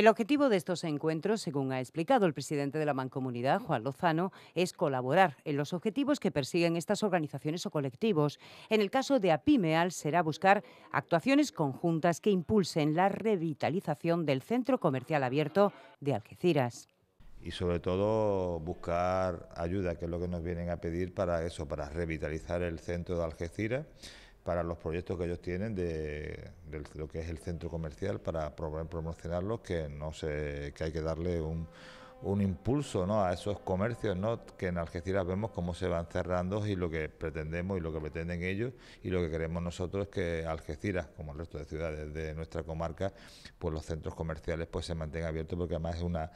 El objetivo de estos encuentros, según ha explicado el presidente de la Mancomunidad, Juan Lozano, es colaborar en los objetivos que persiguen estas organizaciones o colectivos. En el caso de APIMEAL será buscar actuaciones conjuntas que impulsen la revitalización del centro comercial abierto de Algeciras y sobre todo buscar ayuda, que es lo que nos vienen a pedir para eso, para revitalizar el centro de Algeciras para los proyectos que ellos tienen de, lo que es el centro comercial para promocionarlos, que no sé, que hay que darle un, un impulso ¿no? a esos comercios ¿no? que en Algeciras vemos cómo se van cerrando y lo que pretendemos y lo que pretenden ellos y lo que queremos nosotros es que Algeciras, como el resto de ciudades de nuestra comarca, pues los centros comerciales pues se mantengan abiertos porque además es una,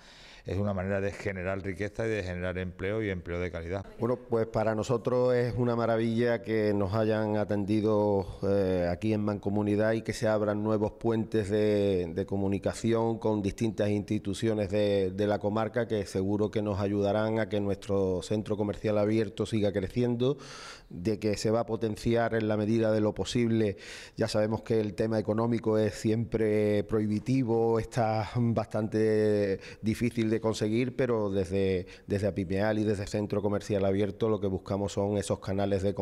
es una manera de generar riqueza y de generar empleo y empleo de calidad. Bueno, pues para nosotros es una maravilla que nos hayan atendido eh, aquí en Mancomunidad y que se abran nuevos puentes de, comunicación con distintas instituciones de la comarca que seguro que nos ayudarán a que nuestro centro comercial abierto siga creciendo, de que se va a potenciar en la medida de lo posible. Ya sabemos que el tema económico es siempre prohibitivo, está bastante difícil de conseguir, pero desde, desde Apimeal y desde Centro Comercial Abierto lo que buscamos son esos canales de,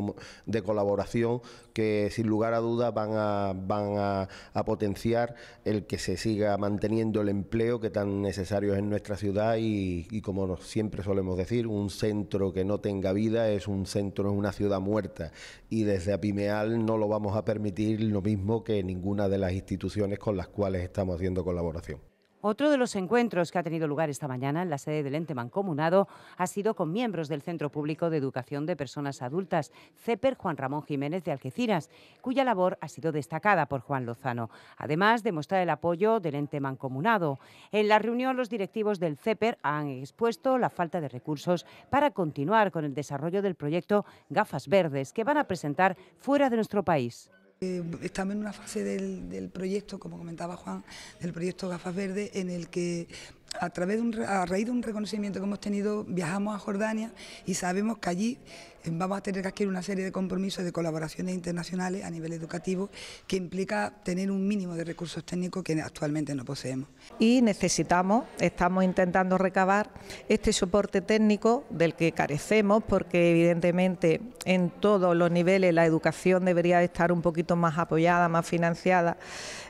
de colaboración que sin lugar a dudas van a, van a, a potenciar el que se siga manteniendo el empleo que tan necesario es en nuestra ciudad y, como siempre solemos decir, un centro que no tenga vida es un centro, es una ciudad muerta y desde Apimeal no lo vamos a permitir lo mismo que ninguna de las instituciones con las cuales estamos haciendo colaboración. Otro de los encuentros que ha tenido lugar esta mañana en la sede del ente mancomunado ha sido con miembros del Centro Público de Educación de Personas Adultas, CEPER Juan Ramón Jiménez de Algeciras, cuya labor ha sido destacada por Juan Lozano, además de mostrar el apoyo del ente mancomunado. En la reunión, los directivos del CEPER han expuesto la falta de recursos para continuar con el desarrollo del proyecto Gafas Verdes, que van a presentar fuera de nuestro país. Estamos en una fase del, proyecto, como comentaba Juan, del proyecto Gafas Verde, en el que a, través de un, a raíz de un reconocimiento que hemos tenido, viajamos a Jordania y sabemos que allí eh, vamos a tener que adquirir una serie de compromisos de colaboraciones internacionales a nivel educativo que implica tener un mínimo de recursos técnicos que actualmente no poseemos. Y necesitamos, estamos intentando recabar este soporte técnico del que carecemos porque evidentemente en todos los niveles la educación debería estar un poquito más apoyada, más financiada.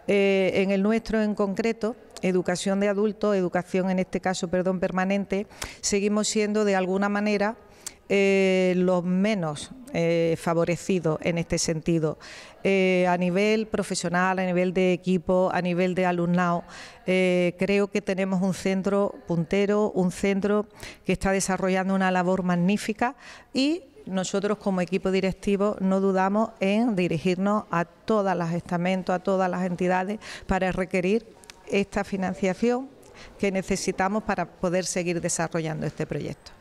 Eh, en el nuestro en concreto educación de adultos, educación en este caso, perdón, permanente, seguimos siendo de alguna manera eh, los menos eh, favorecidos en este sentido. Eh, a nivel profesional, a nivel de equipo, a nivel de alumnado, creo que tenemos un centro puntero, un centro que está desarrollando una labor magnífica y nosotros como equipo directivo no dudamos en dirigirnos a todas las estamentos, a todas las entidades para requerir esta financiación que necesitamos para poder seguir desarrollando este proyecto.